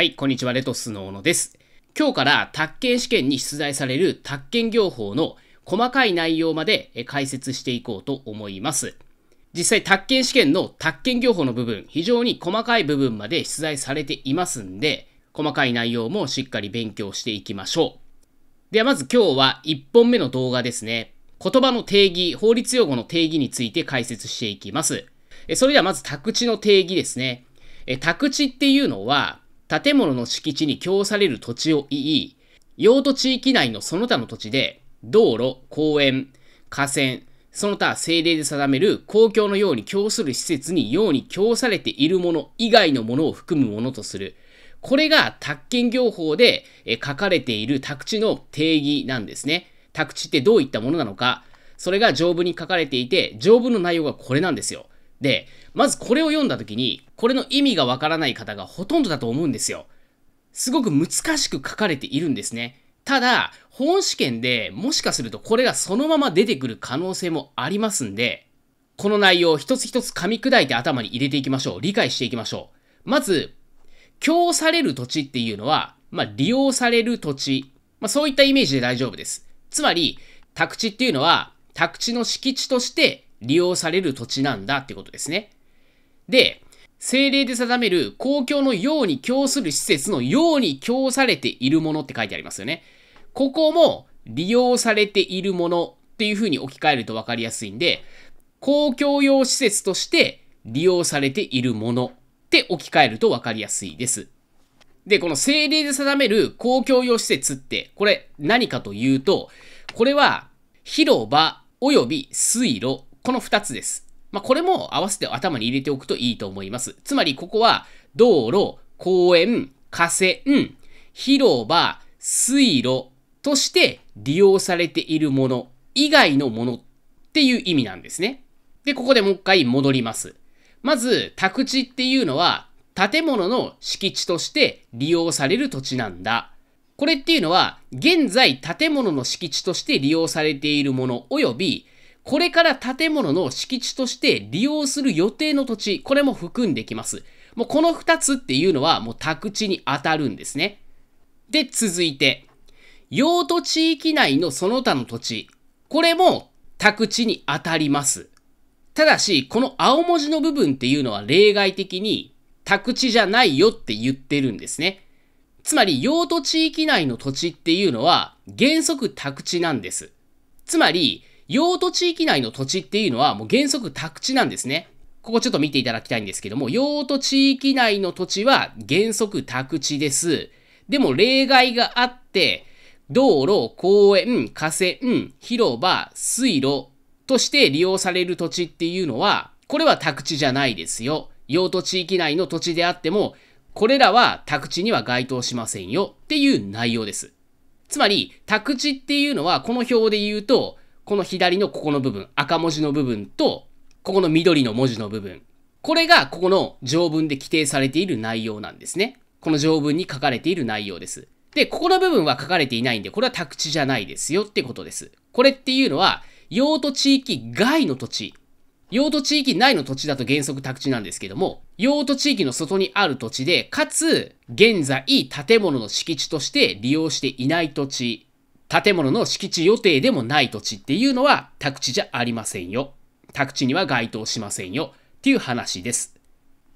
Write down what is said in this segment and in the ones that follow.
はい、こんにちは、レトスの小野です。今日から宅建試験に出題される宅建業法の細かい内容まで解説していこうと思います。実際、宅建試験の宅建業法の部分、非常に細かい部分まで出題されていますんで、細かい内容もしっかり勉強していきましょう。では、まず今日は1本目の動画ですね。言葉の定義、法律用語の定義について解説していきます。それではまず宅地の定義ですね。宅地っていうのは、建物の敷地に供される土地を言い、用途地域内のその他の土地で、道路、公園、河川、その他政令で定める公共のように供する施設にように供されているもの以外のものを含むものとする。これが宅建業法で書かれている宅地の定義なんですね。宅地ってどういったものなのか、それが条文に書かれていて、条文の内容がこれなんですよ。で、まずこれを読んだ時に、これの意味がわからない方がほとんどだと思うんですよ。すごく難しく書かれているんですね。ただ、本試験でもしかするとこれがそのまま出てくる可能性もありますんで、この内容を一つ一つ噛み砕いて頭に入れていきましょう。理解していきましょう。まず、供される土地っていうのは、まあ、利用される土地。まあ、そういったイメージで大丈夫です。つまり、宅地っていうのは、宅地の敷地として利用される土地なんだってことですね。で、政令で定める公共のように供する施設のように供されているものって書いてありますよね。ここも利用されているものっていうふうに置き換えると分かりやすいんで、公共用施設として利用されているものって置き換えると分かりやすいです。で、この政令で定める公共用施設って、これ何かというと、これは広場及び水路この二つです。まあ、これも合わせて頭に入れておくといいと思います。つまり、ここは、道路、公園、河川、広場、水路として利用されているもの以外のものっていう意味なんですね。で、ここでもう一回戻ります。まず、宅地っていうのは、建物の敷地として利用される土地なんだ。これっていうのは、現在建物の敷地として利用されているもの及び、これから建物の敷地として利用する予定の土地、これも含んできます。もうこの2つっていうのはもう宅地に当たるんですね。で、続いて、用途地域内のその他の土地、これも宅地に当たります。ただし、この青文字の部分っていうのは例外的に宅地じゃないよって言ってるんですね。つまり、用途地域内の土地っていうのは原則宅地なんです。つまり、用途地域内の土地っていうのはもう原則宅地なんですね。ここちょっと見ていただきたいんですけども、用途地域内の土地は原則宅地です。でも例外があって、道路、公園、河川、広場、水路として利用される土地っていうのは、これは宅地じゃないですよ。用途地域内の土地であっても、これらは宅地には該当しませんよっていう内容です。つまり、宅地っていうのはこの表で言うと、この左のここの部分、赤文字の部分と、ここの緑の文字の部分。これがここの条文で規定されている内容なんですね。この条文に書かれている内容です。で、ここの部分は書かれていないんで、これは宅地じゃないですよってことです。これっていうのは、用途地域外の土地。用途地域内の土地だと原則宅地なんですけども、用途地域の外にある土地で、かつ、現在、建物の敷地として利用していない土地建物の敷地予定でもない土地っていうのは宅地じゃありませんよ。宅地には該当しませんよ。っていう話です。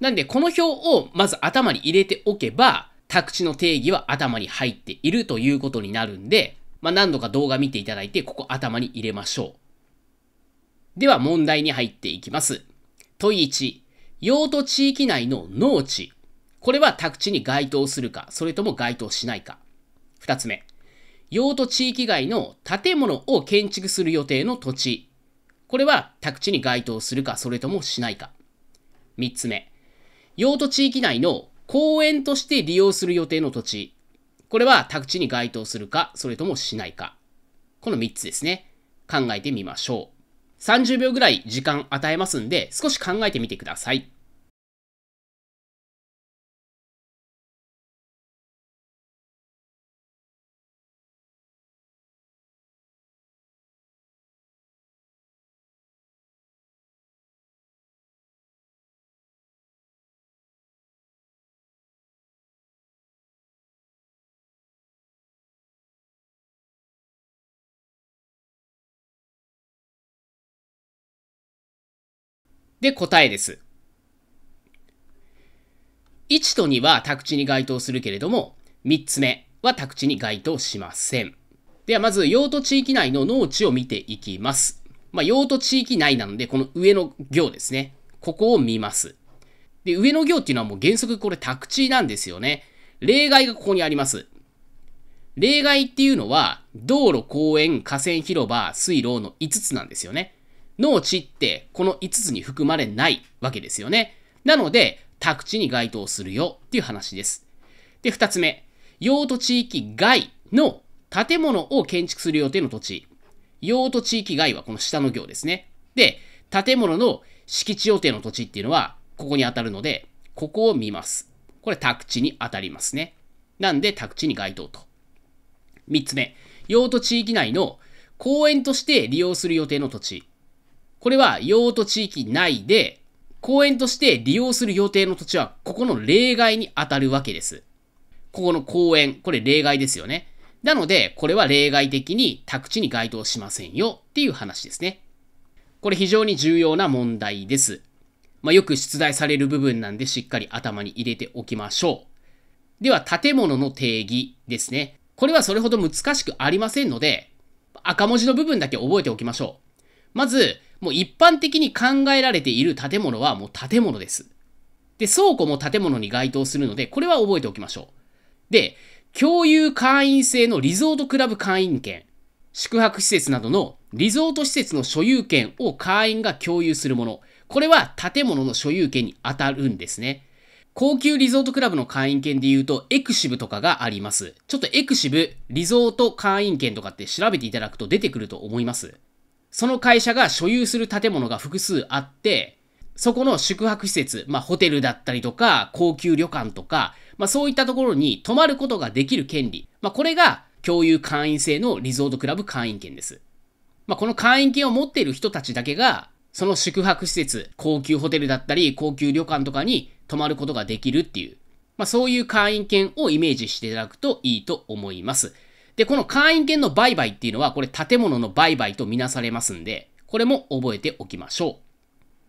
なんで、この表をまず頭に入れておけば、宅地の定義は頭に入っているということになるんで、まあ、何度か動画見ていただいて、ここ頭に入れましょう。では問題に入っていきます。問1、用途地域内の農地。これは宅地に該当するか、それとも該当しないか。2つ目、用途地域外の建物を建築する予定の土地。これは宅地に該当するか、それともしないか。3つ目。用途地域内の公園として利用する予定の土地。これは宅地に該当するか、それともしないか。この3つですね。考えてみましょう。30秒ぐらい時間与えますんで、少し考えてみてください。で、答えです。1と2は宅地に該当するけれども、3つ目は宅地に該当しません。では、まず用途地域内の農地を見ていきます。まあ、用途地域内なので、この上の行ですね。ここを見ます。で、上の行っていうのはもう原則これ宅地なんですよね。例外がここにあります。例外っていうのは、道路、公園、河川広場、水路の5つなんですよね。農地ってこの5つに含まれないわけですよね。なので、宅地に該当するよっていう話です。で、2つ目。用途地域外の建物を建築する予定の土地。用途地域外はこの下の行ですね。で、建物の敷地予定の土地っていうのは、ここに当たるので、ここを見ます。これ宅地に当たりますね。なんで宅地に該当と。3つ目、用途地域内の公園として利用する予定の土地。これは用途地域内で、公園として利用する予定の土地は、ここの例外に当たるわけです。ここの公園、これ例外ですよね。なので、これは例外的に宅地に該当しませんよっていう話ですね。これ非常に重要な問題です。まあ、よく出題される部分なんでしっかり頭に入れておきましょう。では、建物の定義ですね。これはそれほど難しくありませんので、赤文字の部分だけ覚えておきましょう。まず、もう一般的に考えられている建物はもう建物です。で、倉庫も建物に該当するので、これは覚えておきましょう。で、共有会員制のリゾートクラブ会員権、宿泊施設などのリゾート施設の所有権を会員が共有するもの。これは建物の所有権に当たるんですね。高級リゾートクラブの会員権で言うと、エクシブとかがあります。ちょっとエクシブ、リゾート会員権とかって調べていただくと出てくると思います。その会社が所有する建物が複数あって、そこの宿泊施設、まあ、ホテルだったりとか、高級旅館とか、まあ、そういったところに泊まることができる権利。まあ、これが共有会員制のリゾートクラブ会員権です。まあ、この会員権を持っている人たちだけが、その宿泊施設、高級ホテルだったり、高級旅館とかに泊まることができるっていう、まあ、そういう会員権をイメージしていただくといいと思います。で、この会員権の売買っていうのは、これ建物の売買とみなされますんで、これも覚えておきましょ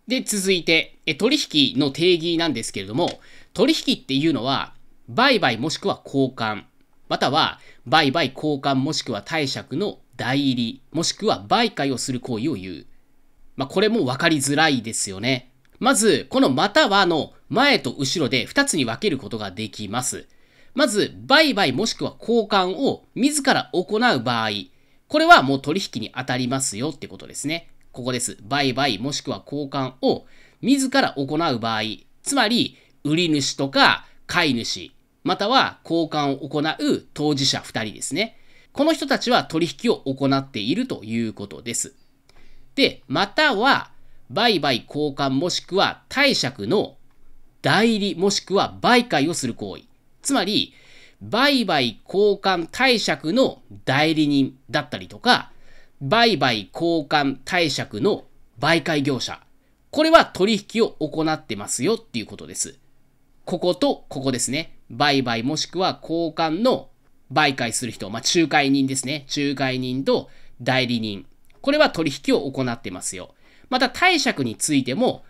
う。で、続いて、え取引の定義なんですけれども、取引っていうのは、売買もしくは交換、または売買交換もしくは貸借の代入り、もしくは媒介をする行為を言う。まあ、これもわかりづらいですよね。まず、このまたはの前と後ろで2つに分けることができます。まず、売買もしくは交換を自ら行う場合、これはもう取引に当たりますよってことですね。ここです。売買もしくは交換を自ら行う場合、つまり、売り主とか買い主、または交換を行う当事者2人ですね。この人たちは取引を行っているということです。で、または、売買交換もしくは貸借の代理もしくは媒介をする行為。つまり、売買交換貸借の代理人だったりとか、売買交換貸借の媒介業者。これは取引を行ってますよっていうことです。こことここですね。売買もしくは交換の媒介する人、まあ、仲介人ですね。仲介人と代理人。これは取引を行ってますよ。また貸借についても、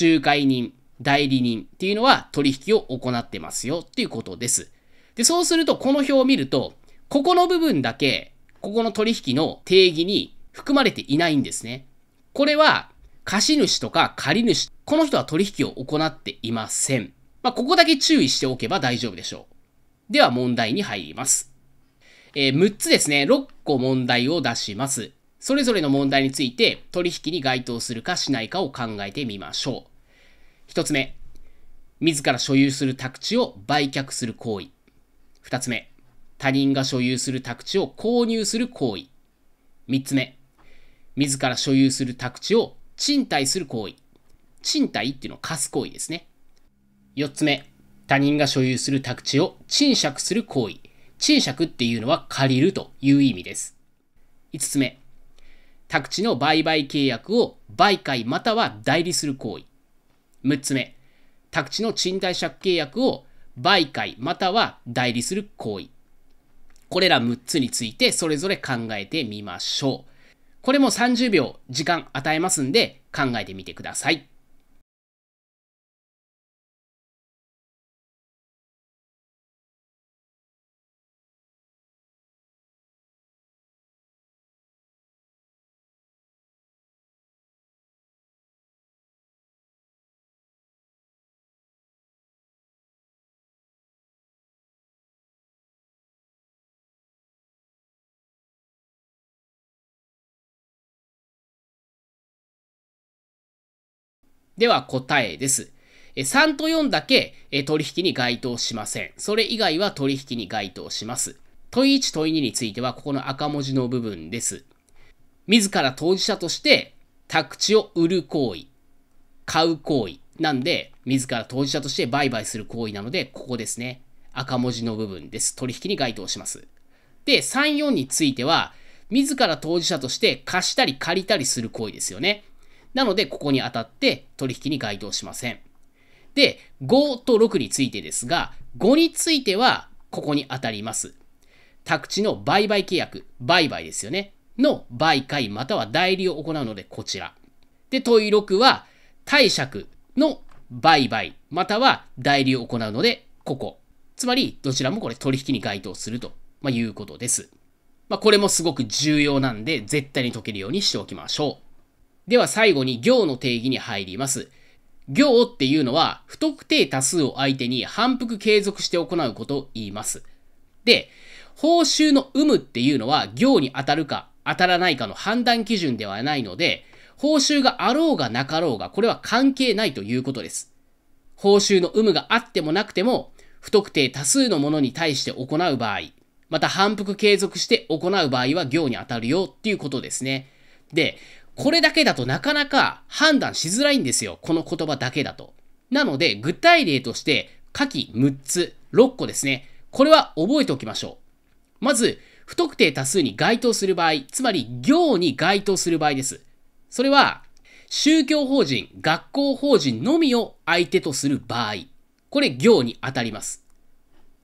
仲介人、代理人っていうのは取引を行ってますよっていうことです。で、そうすると、この表を見ると、ここの部分だけ、ここの取引の定義に含まれていないんですね。これは、貸主とか借主、この人は取引を行っていません。まあ、ここだけ注意しておけば大丈夫でしょう。では問題に入ります。えー、6つですね、6個問題を出します。それぞれの問題について取引に該当するかしないかを考えてみましょう。1つ目、自ら所有する宅地を売却する行為。2つ目、他人が所有する宅地を購入する行為。3つ目、自ら所有する宅地を賃貸する行為。賃貸っていうのを貸す行為ですね。4つ目、他人が所有する宅地を賃借する行為。賃借っていうのは借りるという意味です。5つ目、宅地の売買契約を媒介または代理する行為。6つ目、宅地の賃貸借契約を媒介または代理する行為。これら6つについてそれぞれ考えてみましょう。これも30秒時間与えますんで考えてみてください。では答えです。3と4だけ取引に該当しません。それ以外は取引に該当します。問1、問2については、ここの赤文字の部分です。自ら当事者として、宅地を売る行為、買う行為、なんで、自ら当事者として売買する行為なので、ここですね。赤文字の部分です。取引に該当します。で、3、4については、自ら当事者として貸したり借りたりする行為ですよね。なので、ここに当たって取引に該当しません。で、5と6についてですが、5については、ここに当たります。宅地の売買契約、売買ですよね。の売買または代理を行うので、こちら。で、問い6は、貸借の売買または代理を行うので、ここ。つまり、どちらもこれ取引に該当すると、いうことです。まあ、これもすごく重要なんで、絶対に解けるようにしておきましょう。では最後に行の定義に入ります。行っていうのは不特定多数を相手に反復継続して行うことを言います。で、報酬の有無っていうのは行に当たるか当たらないかの判断基準ではないので、報酬があろうがなかろうがこれは関係ないということです。報酬の有無があってもなくても、不特定多数のものに対して行う場合、また反復継続して行う場合は行に当たるよっていうことですね。で、これだけだとなかなか判断しづらいんですよ。この言葉だけだと。なので、具体例として、下記6つ、6個ですね。これは覚えておきましょう。まず、不特定多数に該当する場合、つまり行に該当する場合です。それは、宗教法人、学校法人のみを相手とする場合。これ行に当たります。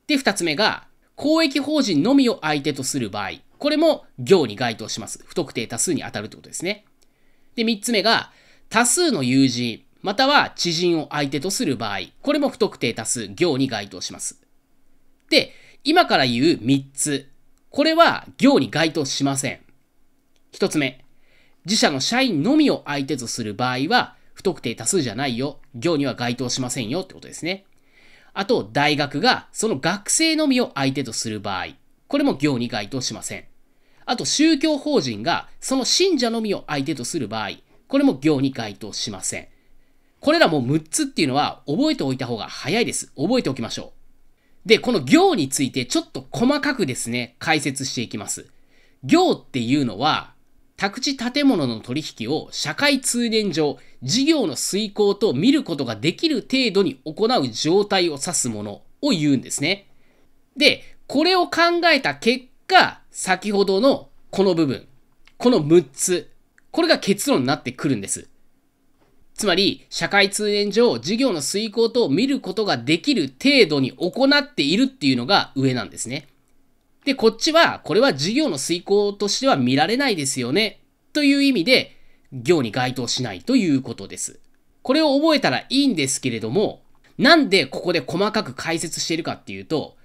で、二つ目が、公益法人のみを相手とする場合。これも行に該当します。不特定多数に当たるってことですね。で、3つ目が、多数の友人、または知人を相手とする場合、これも不特定多数、行に該当します。で、今から言う3つ、これは行に該当しません。1つ目、自社の社員のみを相手とする場合は、不特定多数じゃないよ、行には該当しませんよってことですね。あと、大学がその学生のみを相手とする場合、これも行に該当しません。あと宗教法人がその信者のみを相手とする場合、これも行に該当しません。これらも6つっていうのは覚えておいた方が早いです。覚えておきましょう。で、この行についてちょっと細かくですね、解説していきます。行っていうのは、宅地建物の取引を社会通念上、事業の遂行と見ることができる程度に行う状態を指すものを言うんですね。で、これを考えた結果、先ほどのこの部分、この6つ、これが結論になってくるんです。つまり、社会通念上、授業の遂行等を見ることができる程度に行っているっていうのが上なんですね。で、こっちは、これは授業の遂行としては見られないですよね、という意味で、行に該当しないということです。これを覚えたらいいんですけれども、なんでここで細かく解説しているかっていうと、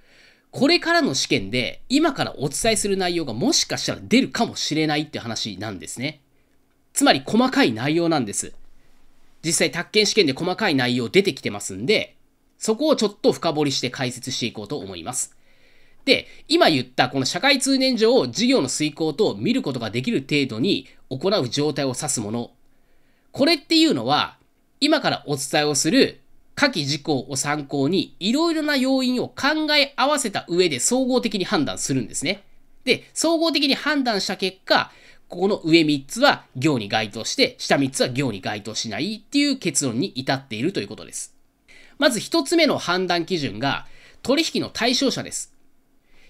これからの試験で今からお伝えする内容がもしかしたら出るかもしれないって話なんですね。つまり細かい内容なんです。実際、宅建試験で細かい内容出てきてますんで、そこをちょっと深掘りして解説していこうと思います。で、今言ったこの社会通念上を事業の遂行と見ることができる程度に行う状態を指すもの。これっていうのは、今からお伝えをする下記事項を参考に、いろいろな要因を考え合わせた上で総合的に判断するんですね。で、総合的に判断した結果、ここの上3つは行に該当して、下3つは行に該当しないっていう結論に至っているということです。まず1つ目の判断基準が、取引の対象者です。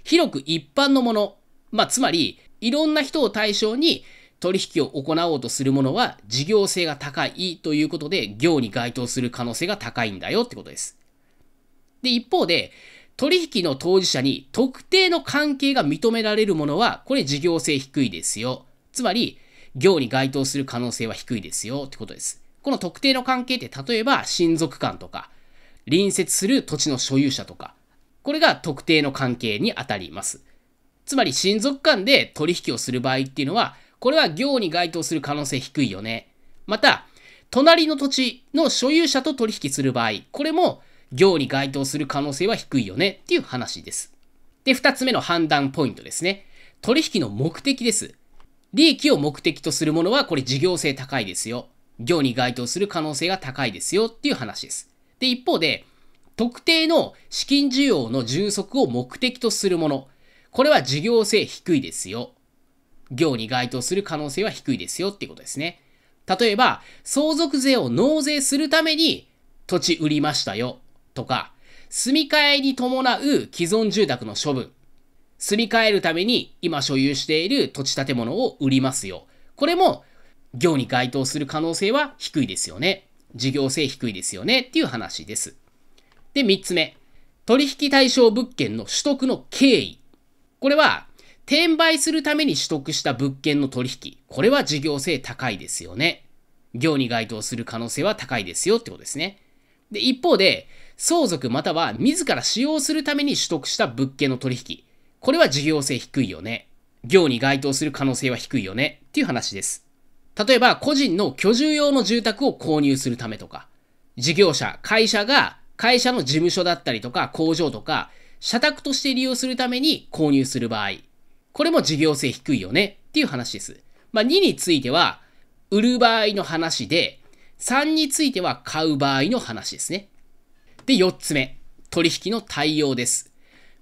広く一般のもの、まあ、つまり、いろんな人を対象に取引を行おうとするものは事業性が高いということで業に該当する可能性が高いんだよってことです。で、一方で、取引の当事者に特定の関係が認められるものは、これ事業性低いですよ。つまり、業に該当する可能性は低いですよってことです。この特定の関係って例えば親族間とか、隣接する土地の所有者とか、これが特定の関係にあたります。つまり親族間で取引をする場合っていうのは、これは行に該当する可能性低いよね。また、隣の土地の所有者と取引する場合、これも行に該当する可能性は低いよねっていう話です。で、2つ目の判断ポイントですね。取引の目的です。利益を目的とするものはこれ事業性高いですよ。行に該当する可能性が高いですよっていう話です。で、一方で、特定の資金需要の充足を目的とするもの。これは事業性低いですよ。行に該当する可能性は低いですよっていうことですね。例えば、相続税を納税するために土地売りましたよとか、住み替えに伴う既存住宅の処分、住み替えるために今所有している土地建物を売りますよ。これも業に該当する可能性は低いですよね。事業性低いですよねっていう話です。で、3つ目。取引対象物件の取得の経緯。これは転売するために取得した物件の取引、これは事業性高いですよね。業に該当する可能性は高いですよってことですね。で、一方で、相続または自ら使用するために取得した物件の取引、これは事業性低いよね。業に該当する可能性は低いよねっていう話です。例えば、個人の居住用の住宅を購入するためとか、事業者、会社が会社の事務所だったりとか工場とか、社宅として利用するために購入する場合、これも事業性低いよねっていう話です。まあ、2については、売る場合の話で、3については買う場合の話ですね。で、4つ目、取引の対応です。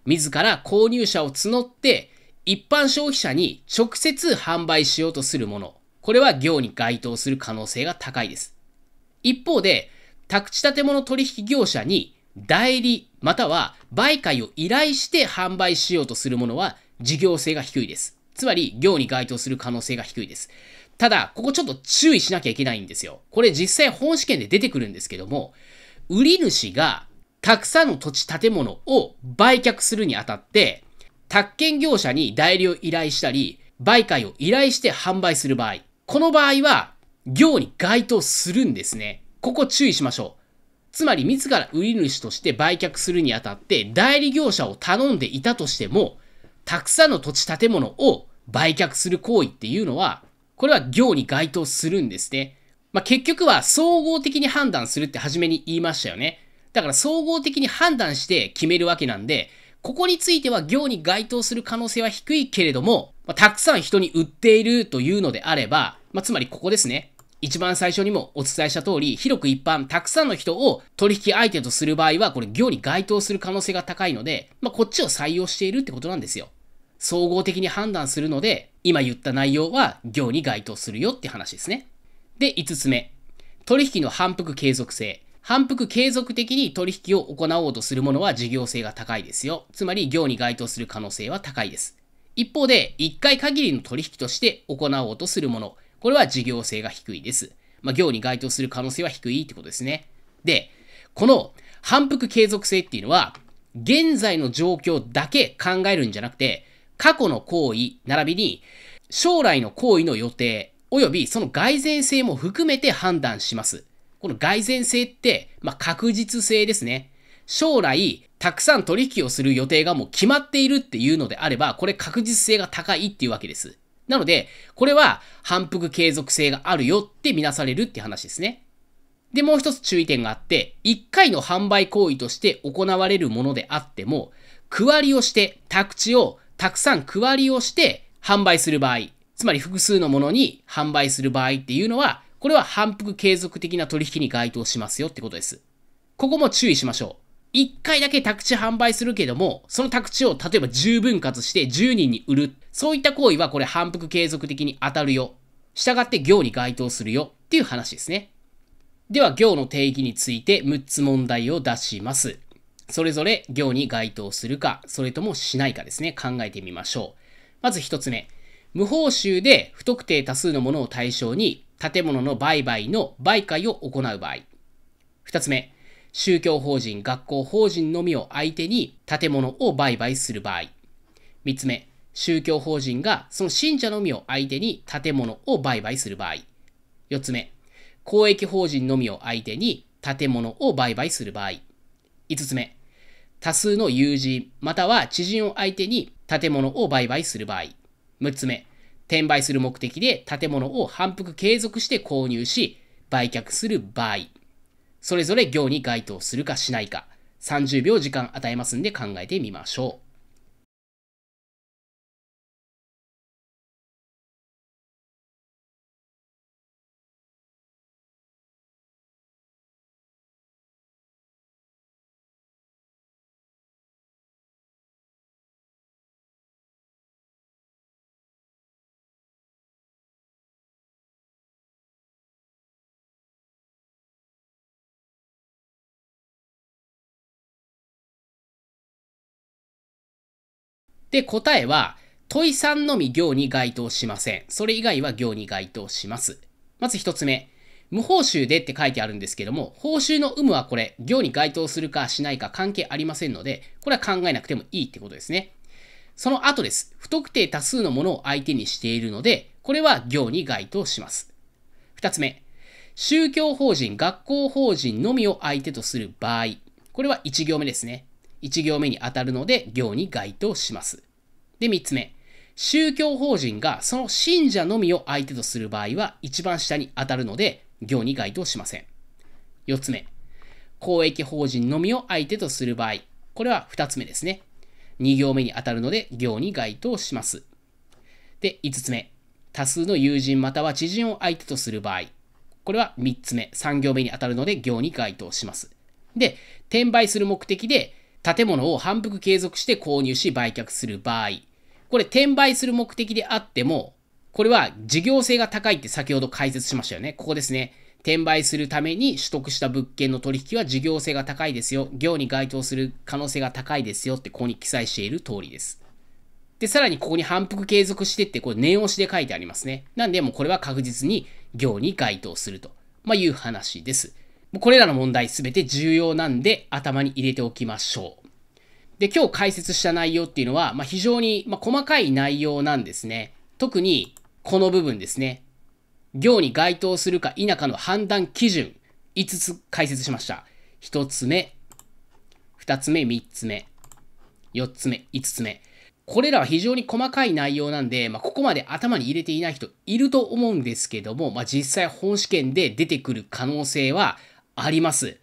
自ら購入者を募って、一般消費者に直接販売しようとするもの。これは業に該当する可能性が高いです。一方で、宅地建物取引業者に代理または媒介を依頼して販売しようとするものは事業性が低いです。つまり、業に該当する可能性が低いです。ただ、ここちょっと注意しなきゃいけないんですよ。これ実際本試験で出てくるんですけども、売り主がたくさんの土地建物を売却するにあたって、宅建業者に代理を依頼したり、売買を依頼して販売する場合、この場合は、業に該当するんですね。ここ注意しましょう。つまり、自ら売り主として売却するにあたって、代理業者を頼んでいたとしても、たくさんの土地建物を売却する行為っていうのは、これは行に該当するんですね。まあ、結局は総合的に判断するって初めに言いましたよね。だから総合的に判断して決めるわけなんで、ここについては行に該当する可能性は低いけれども、まあ、たくさん人に売っているというのであれば、まあ、つまりここですね。一番最初にもお伝えした通り、広く一般、たくさんの人を取引相手とする場合は、これ業に該当する可能性が高いので、まあ、こっちを採用しているってことなんですよ。総合的に判断するので、今言った内容は業に該当するよって話ですね。で、5つ目。取引の反復継続性。反復継続的に取引を行おうとするものは事業性が高いですよ。つまり業に該当する可能性は高いです。一方で、1回限りの取引として行おうとするもの。これは事業性が低いです。まあ、業に該当する可能性は低いってことですね。で、この反復継続性っていうのは、現在の状況だけ考えるんじゃなくて、過去の行為並びに将来の行為の予定及びその蓋然性も含めて判断します。この蓋然性って、まあ、確実性ですね。将来、たくさん取引をする予定がもう決まっているっていうのであれば、これ確実性が高いっていうわけです。なので、これは反復継続性があるよってみなされるって話ですね。で、もう一つ注意点があって、1回の販売行為として行われるものであっても、区割りをして、宅地をたくさん区割りをして販売する場合、つまり複数のものに販売する場合っていうのは、これは反復継続的な取引に該当しますよってことです。ここも注意しましょう。一回だけ宅地販売するけども、その宅地を例えば10分割して10人に売る。そういった行為はこれ反復継続的に当たるよ。従って行に該当するよっていう話ですね。では行の定義について6つ問題を出します。それぞれ行に該当するか、それともしないかですね、考えてみましょう。まず一つ目。無報酬で不特定多数のものを対象に建物の売買の売買を行う場合。二つ目。宗教法人、学校法人のみを相手に建物を売買する場合。三つ目、宗教法人がその信者のみを相手に建物を売買する場合。四つ目、公益法人のみを相手に建物を売買する場合。五つ目、多数の友人または知人を相手に建物を売買する場合。六つ目、転売する目的で建物を反復継続して購入し、売却する場合。それぞれ行に該当するかしないか、30秒時間与えますんで考えてみましょう。で、答えは、問い3のみ行に該当しません。それ以外は行に該当します。まず1つ目。無報酬でって書いてあるんですけども、報酬の有無はこれ、行に該当するかしないか関係ありませんので、これは考えなくてもいいってことですね。その後です。不特定多数のものを相手にしているので、これは行に該当します。2つ目。宗教法人、学校法人のみを相手とする場合、これは1行目ですね。1行目に当たるので行に該当します。で、3つ目。宗教法人がその信者のみを相手とする場合は一番下に当たるので行に該当しません。4つ目。公益法人のみを相手とする場合。これは2つ目ですね。2行目に当たるので行に該当します。で、5つ目。多数の友人または知人を相手とする場合。これは3つ目。3行目に当たるので行に該当します。で、転売する目的で建物を反復継続して購入し売却する場合、これ転売する目的であっても、これは事業性が高いって先ほど解説しましたよね。ここですね。転売するために取得した物件の取引は事業性が高いですよ。業に該当する可能性が高いですよってここに記載している通りです。で、さらにここに反復継続してって、これ念押しで書いてありますね。なんで、もうこれは確実に行に該当すると、まいう話です。これらの問題すべて重要なんで頭に入れておきましょう。で、今日解説した内容っていうのは、まあ、非常に、ま細かい内容なんですね。特にこの部分ですね。行に該当するか否かの判断基準、5つ解説しました。1つ目、2つ目、3つ目、4つ目、5つ目。これらは非常に細かい内容なんで、まあ、ここまで頭に入れていない人いると思うんですけども、まあ、実際本試験で出てくる可能性はあります。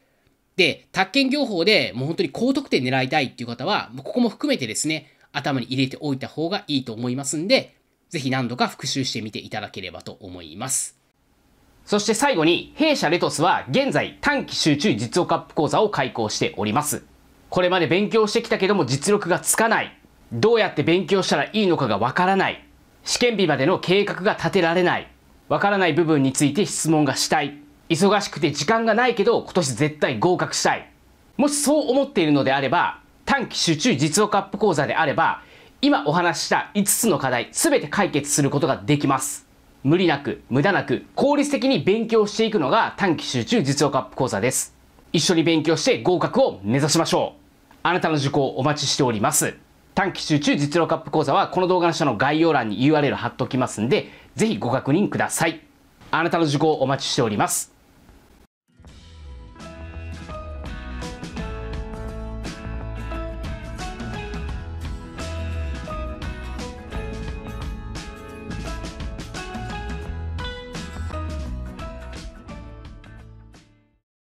で、宅建業法でもう本当に高得点狙いたいっていう方は、ここも含めてですね、頭に入れておいた方がいいと思いますんで、ぜひ何度か復習してみていただければと思います。そして最後に、弊社レトスは現在短期集中実用カップ講座を開講しております。これまで勉強してきたけども実力がつかない。どうやって勉強したらいいのかがわからない。試験日までの計画が立てられない。わからない部分について質問がしたい。忙しくて時間がないけど今年絶対合格したい。もしそう思っているのであれば、短期集中実用カップ講座であれば、今お話しした5つの課題全て解決することができます。無理なく、無駄なく、効率的に勉強していくのが短期集中実用カップ講座です。一緒に勉強して合格を目指しましょう。あなたの受講お待ちしております。短期集中実用カップ講座はこの動画の下の概要欄に URL 貼っておきますんで、ぜひご確認ください。あなたの受講お待ちしております。